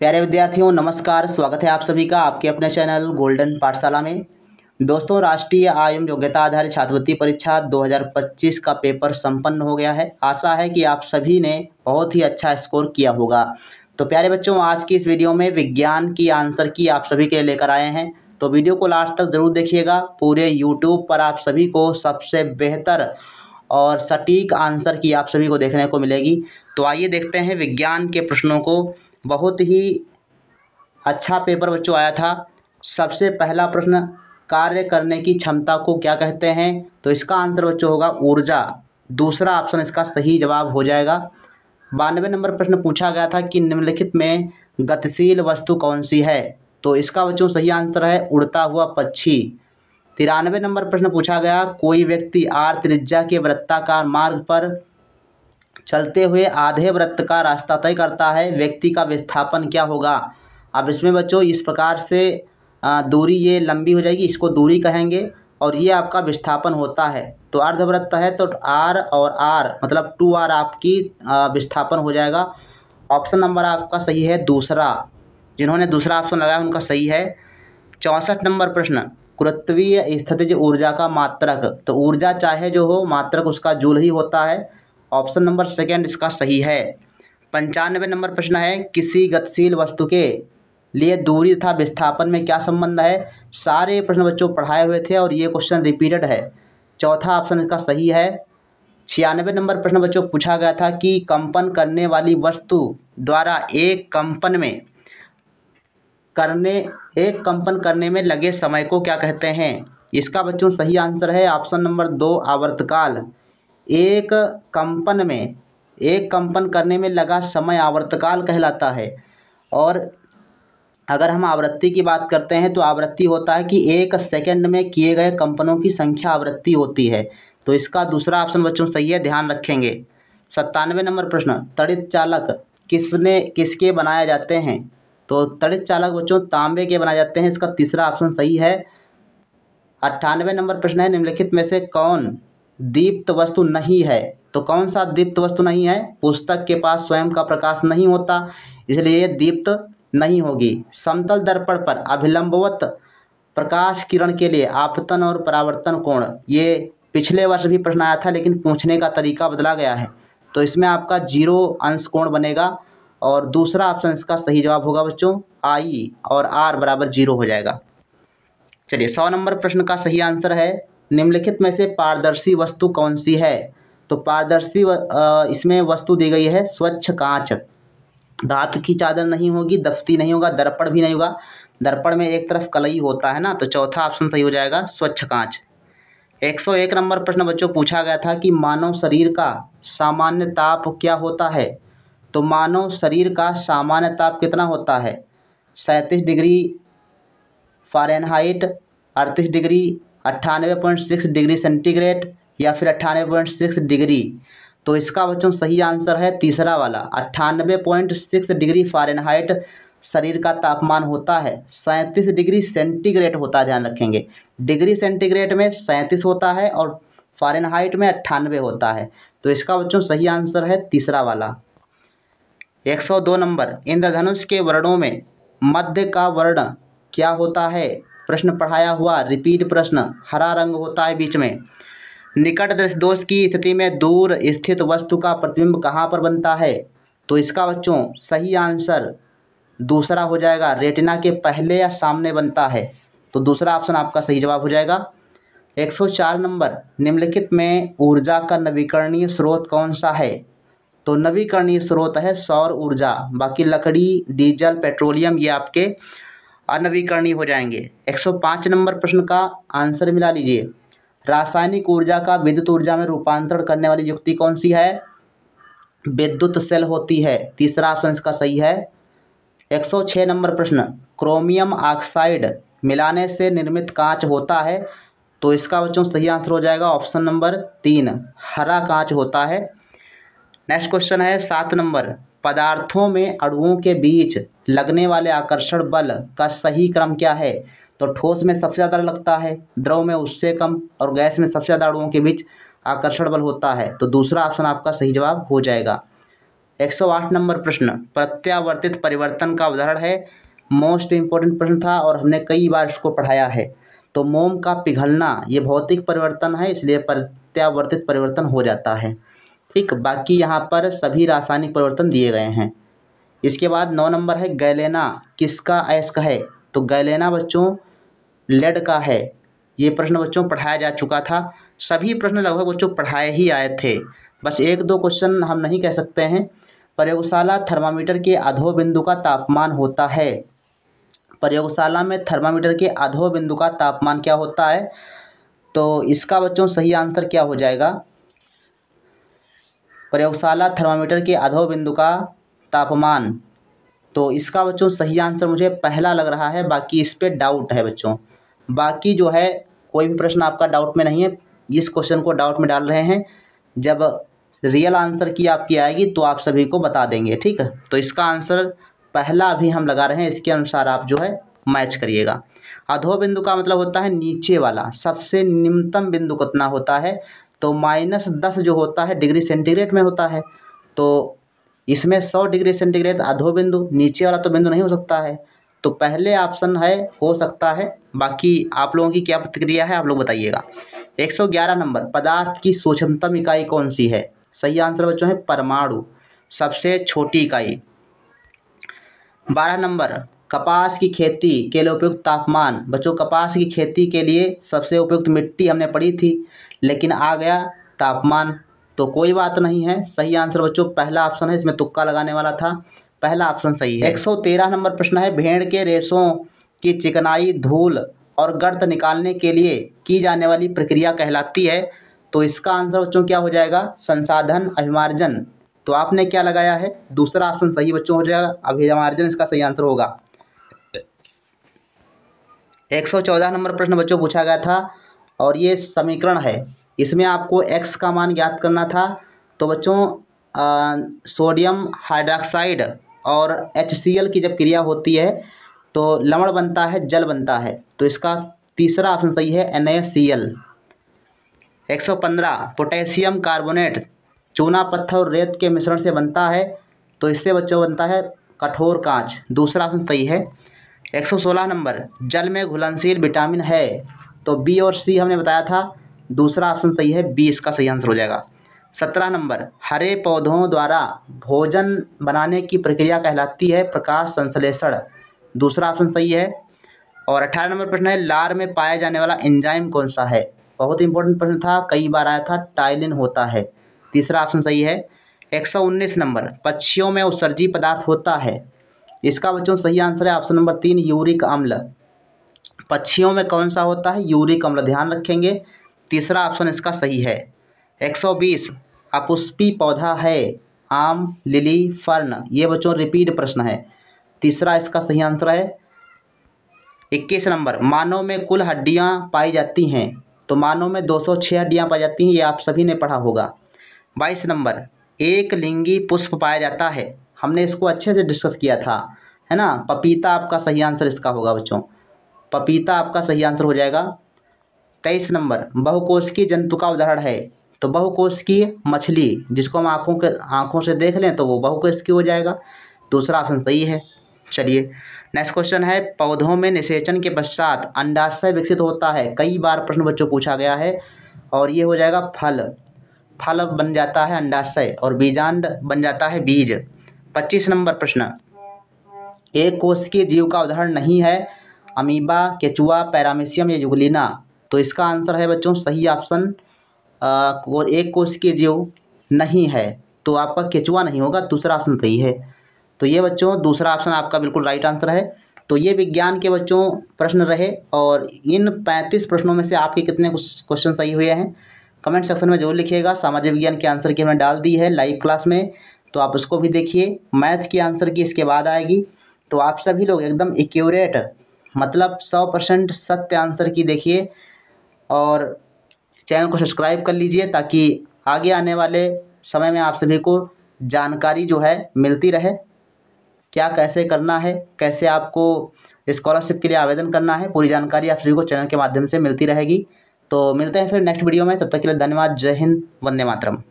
प्यारे विद्यार्थियों नमस्कार स्वागत है आप सभी का आपके अपने चैनल गोल्डन पाठशाला में दोस्तों राष्ट्रीय आयु योग्यता आधारित छात्रवृत्ति परीक्षा 2025 का पेपर संपन्न हो गया है आशा है कि आप सभी ने बहुत ही अच्छा स्कोर किया होगा तो प्यारे बच्चों आज की इस वीडियो में विज्ञान की आंसर की आप सभी के लिए लेकर आए हैं तो वीडियो को लास्ट तक ज़रूर देखिएगा पूरे यूट्यूब पर आप सभी को सबसे बेहतर और सटीक आंसर की आप सभी को देखने को मिलेगी तो आइए देखते हैं विज्ञान के प्रश्नों को बहुत ही अच्छा पेपर बच्चों आया था सबसे पहला प्रश्न कार्य करने की क्षमता को क्या कहते हैं तो इसका आंसर बच्चों होगा ऊर्जा दूसरा ऑप्शन इसका सही जवाब हो जाएगा बानवे नंबर प्रश्न पूछा गया था कि निम्नलिखित में गतिशील वस्तु कौन सी है तो इसका बच्चों सही आंसर है उड़ता हुआ पक्षी तिरानवे नंबर प्रश्न पूछा गया कोई व्यक्ति आर त्रिज्या के वृत्ताकार मार्ग पर चलते हुए आधे वृत्त का रास्ता तय करता है व्यक्ति का विस्थापन क्या होगा अब इसमें बच्चों इस प्रकार से दूरी ये लंबी हो जाएगी इसको दूरी कहेंगे और ये आपका विस्थापन होता है तो अर्धवृत्त है तो आर और आर मतलब टू आर आपकी विस्थापन हो जाएगा ऑप्शन नंबर आपका सही है दूसरा जिन्होंने दूसरा ऑप्शन लगाया उनका सही है चौंसठ नंबर प्रश्न कृत्वीय स्थितिज ऊर्जा का मात्रक तो ऊर्जा चाहे जो हो मात्रक उसका जूल ही होता है ऑप्शन नंबर सेकेंड इसका सही है पंचानवे नंबर प्रश्न है किसी गतिशील वस्तु के लिए दूरी तथा विस्थापन में क्या संबंध है सारे प्रश्न बच्चों पढ़ाए हुए थे और ये क्वेश्चन रिपीटेड है चौथा ऑप्शन इसका सही है छियानवे नंबर प्रश्न बच्चों पूछा गया था कि कंपन करने वाली वस्तु द्वारा एक कंपन में करने एक कंपन करने में लगे समय को क्या कहते हैं इसका बच्चों सही आंसर है ऑप्शन नंबर दो आवर्तकाल एक कंपन में एक कंपन करने में लगा समय आवर्तकाल कहलाता है और अगर हम आवृत्ति की बात करते हैं तो आवृत्ति होता है कि एक सेकंड में किए गए कंपनों की संख्या आवृत्ति होती है तो इसका दूसरा ऑप्शन बच्चों सही है ध्यान रखेंगे सत्तानवे नंबर प्रश्न तड़ित चालक किसने किसके बनाए जाते हैं तो तड़ित चालक बच्चों तांबे के बनाए जाते हैं इसका तीसरा ऑप्शन सही है अट्ठानवे नंबर प्रश्न है निम्नलिखित में से कौन दीप्त वस्तु नहीं है तो कौन सा दीप्त वस्तु नहीं है पुस्तक के पास स्वयं का प्रकाश नहीं होता इसलिए दीप्त नहीं होगी समतल दर्पण पर अभिलंबवत प्रकाश किरण के लिए आपतन और परावर्तन कोण ये पिछले वर्ष भी प्रश्न आया था लेकिन पूछने का तरीका बदला गया है तो इसमें आपका जीरो अंश कोण बनेगा और दूसरा ऑप्शन इसका सही जवाब होगा बच्चों आई और आर बराबर जीरो हो जाएगा चलिए सौ नंबर प्रश्न का सही आंसर है निम्नलिखित में से पारदर्शी वस्तु कौन सी है तो पारदर्शी इसमें वस्तु दी गई है स्वच्छ कांच धातु की चादर नहीं होगी दफ्ती नहीं होगा दर्पण भी नहीं होगा दर्पण में एक तरफ कलई होता है ना तो चौथा ऑप्शन सही हो जाएगा स्वच्छ कांच 101 नंबर प्रश्न बच्चों पूछा गया था कि मानव शरीर का सामान्य ताप क्या होता है तो मानव शरीर का सामान्य ताप कितना होता है सैंतीस डिग्री फारेनहाइट अड़तीस डिग्री अट्ठानवे पॉइंट सिक्स डिग्री सेंटीग्रेड या फिर अट्ठानवे पॉइंट सिक्स डिग्री तो इसका बच्चों सही आंसर है तीसरा वाला अट्ठानवे पॉइंट सिक्स डिग्री फारेनहाइट शरीर का तापमान होता है सैंतीस डिग्री सेंटीग्रेड होता है ध्यान रखेंगे डिग्री सेंटीग्रेड में सैंतीस होता है और फारेनहाइट में अट्ठानवे होता है तो इसका बच्चों सही आंसर है तीसरा वाला 102 नंबर इंद्रधनुष के वर्णों में मध्य का वर्ण क्या होता है प्रश्न पढ़ाया हुआ रिपीट प्रश्न हरा रंग होता है बीच में निकट दृश्य दोष की स्थिति में दूर स्थित वस्तु का प्रतिबिंब कहाँ पर बनता है तो इसका बच्चों सही आंसर दूसरा हो जाएगा रेटिना के पहले या सामने बनता है तो दूसरा ऑप्शन आपका सही जवाब हो जाएगा 104 नंबर निम्नलिखित में ऊर्जा का नवीकरणीय स्रोत कौन सा है तो नवीकरणीय स्रोत है सौर ऊर्जा बाकी लकड़ी डीजल पेट्रोलियम ये आपके अनवीकरणीय हो जाएंगे 105 नंबर प्रश्न का आंसर मिला लीजिए रासायनिक ऊर्जा का विद्युत ऊर्जा में रूपांतरण करने वाली युक्ति कौन सी है विद्युत सेल होती है तीसरा ऑप्शन इसका सही है 106 नंबर प्रश्न क्रोमियम ऑक्साइड मिलाने से निर्मित कांच होता है तो इसका बच्चों सही आंसर हो जाएगा ऑप्शन नंबर तीन हरा कांच होता है नेक्स्ट क्वेश्चन है सात नंबर पदार्थों में अणुओं के बीच लगने वाले आकर्षण बल का सही क्रम क्या है तो ठोस में सबसे ज़्यादा लगता है द्रव में उससे कम और गैस में सबसे ज़्यादा अणुओं के बीच आकर्षण बल होता है तो दूसरा ऑप्शन आपका सही जवाब हो जाएगा 108 नंबर प्रश्न प्रत्यावर्तित परिवर्तन का उदाहरण है मोस्ट इम्पोर्टेंट प्रश्न था और हमने कई बार इसको पढ़ाया है तो मोम का पिघलना ये भौतिक परिवर्तन है इसलिए प्रत्यावर्तित परिवर्तन हो जाता है ठीक बाकी यहाँ पर सभी रासायनिक परिवर्तन दिए गए हैं इसके बाद नौ नंबर है गैलेना किसका का है तो गैलेना बच्चों लेड का है ये प्रश्न बच्चों पढ़ाया जा चुका था सभी प्रश्न लगभग बच्चों पढ़ाए ही आए थे बस एक दो क्वेश्चन हम नहीं कह सकते हैं प्रयोगशाला थर्मामीटर के अधो बिंदु का तापमान होता है प्रयोगशाला में थर्मामीटर के अधो बिंदु का तापमान क्या होता है तो इसका बच्चों सही आंसर क्या हो जाएगा प्रयोगशाला थर्मामीटर के अधो बिंदु का तापमान तो इसका बच्चों सही आंसर मुझे पहला लग रहा है बाकी इस पर डाउट है बच्चों बाकी जो है कोई भी प्रश्न आपका डाउट में नहीं है इस क्वेश्चन को डाउट में डाल रहे हैं जब रियल आंसर की आपकी आएगी तो आप सभी को बता देंगे ठीक है तो इसका आंसर पहला अभी हम लगा रहे हैं इसके अनुसार आप जो है मैच करिएगा अधो बिंदु का मतलब होता है नीचे वाला सबसे निम्नतम बिंदु कितना होता है तो माइनस दस जो होता है डिग्री सेंटीग्रेड में होता है तो इसमें सौ डिग्री सेंटीग्रेड अधो बिंदु नीचे वाला तो बिंदु नहीं हो सकता है तो पहले ऑप्शन है हो सकता है बाकी आप लोगों की क्या प्रतिक्रिया है आप लोग बताइएगा ग्यारह नंबर पदार्थ की सूक्ष्मतम इकाई कौन सी है सही आंसर बच्चों है परमाणु सबसे छोटी इकाई बारह नंबर कपास की खेती के लिए उपयुक्त तापमान बच्चों कपास की खेती के लिए सबसे उपयुक्त मिट्टी हमने पढ़ी थी लेकिन आ गया तापमान तो कोई बात नहीं है सही आंसर बच्चों पहला ऑप्शन है इसमें तुक्का लगाने वाला था पहला ऑप्शन सही है एक सौ तेरह नंबर प्रश्न है भेड़ के रेशों की चिकनाई धूल और गर्त निकालने के लिए की जाने वाली प्रक्रिया कहलाती है तो इसका आंसर बच्चों क्या हो जाएगा संसाधन अभिमार्जन तो आपने क्या लगाया है दूसरा ऑप्शन सही बच्चों हो जाएगा अभिमार्जन इसका सही आंसर होगा एक सौ चौदह नंबर प्रश्न बच्चों पूछा गया था और ये समीकरण है इसमें आपको एक्स का मान ज्ञात करना था तो बच्चों सोडियम हाइड्रोक्साइड और एच की जब क्रिया होती है तो लवण बनता है जल बनता है तो इसका तीसरा ऑप्शन सही है एन एक सौ पंद्रह पोटेशियम कार्बोनेट चूना पत्थर और रेत के मिश्रण से बनता है तो इससे बच्चों बनता है कठोर कांच दूसरा ऑप्शन सही है 116 नंबर जल में घुलनशील विटामिन है तो बी और सी हमने बताया था दूसरा ऑप्शन सही है बी इसका सही आंसर हो जाएगा सत्रह नंबर हरे पौधों द्वारा भोजन बनाने की प्रक्रिया कहलाती है प्रकाश संश्लेषण दूसरा ऑप्शन सही है और अठारह नंबर प्रश्न है लार में पाया जाने वाला एंजाइम कौन सा है बहुत इंपॉर्टेंट प्रश्न था कई बार आया था टाइलिन होता है तीसरा ऑप्शन सही है उन्नीस नंबर पक्षियों में उत्सर्जी पदार्थ होता है इसका बच्चों सही आंसर है ऑप्शन नंबर तीन यूरिक अम्ल पक्षियों में कौन सा होता है यूरिक अम्ल ध्यान रखेंगे तीसरा ऑप्शन इसका सही है एक सौ बीस अपुष्पी पौधा है आम लिली फर्न ये बच्चों रिपीट प्रश्न है तीसरा इसका सही आंसर है इक्कीस नंबर मानव में कुल हड्डियाँ पाई जाती हैं तो मानव में दो सौ छः हड्डियाँ पाई जाती हैं ये आप सभी ने पढ़ा होगा बाईस नंबर एक लिंगी पुष्प पाया जाता है हमने इसको अच्छे से डिस्कस किया था है ना पपीता आपका सही आंसर इसका होगा बच्चों पपीता आपका सही आंसर हो जाएगा तेईस नंबर की जंतु का उदाहरण है तो की मछली जिसको हम आँखों के आँखों से देख लें तो वो की हो जाएगा दूसरा ऑप्शन सही है चलिए नेक्स्ट क्वेश्चन है पौधों में निषेचन के पश्चात अंडाशय विकसित होता है कई बार प्रश्न बच्चों पूछा गया है और ये हो जाएगा फल फल बन जाता है अंडाशय और बीजांड बन जाता है बीज पच्चीस नंबर प्रश्न एक के जीव का उदाहरण नहीं है अमीबा केचुआ पैरामिशियम या युगलिना तो इसका आंसर है बच्चों सही ऑप्शन को एक के जीव नहीं है तो आपका केचुआ नहीं होगा दूसरा ऑप्शन सही है तो ये बच्चों दूसरा ऑप्शन आपका बिल्कुल राइट आंसर है तो ये विज्ञान के बच्चों प्रश्न रहे और इन पैंतीस प्रश्नों में से आपके कितने क्वेश्चन सही हुए हैं कमेंट सेक्शन में जरूर लिखिएगा सामाजिक विज्ञान के आंसर की हमने डाल दी है लाइव क्लास में तो आप उसको भी देखिए मैथ की आंसर की इसके बाद आएगी तो आप सभी लोग एकदम एक्यूरेट मतलब सौ परसेंट सत्य आंसर की देखिए और चैनल को सब्सक्राइब कर लीजिए ताकि आगे आने वाले समय में आप सभी को जानकारी जो है मिलती रहे क्या कैसे करना है कैसे आपको स्कॉलरशिप के लिए आवेदन करना है पूरी जानकारी आप सभी को चैनल के माध्यम से मिलती रहेगी तो मिलते हैं फिर नेक्स्ट वीडियो में तब तक के लिए धन्यवाद जय हिंद वंदे मातरम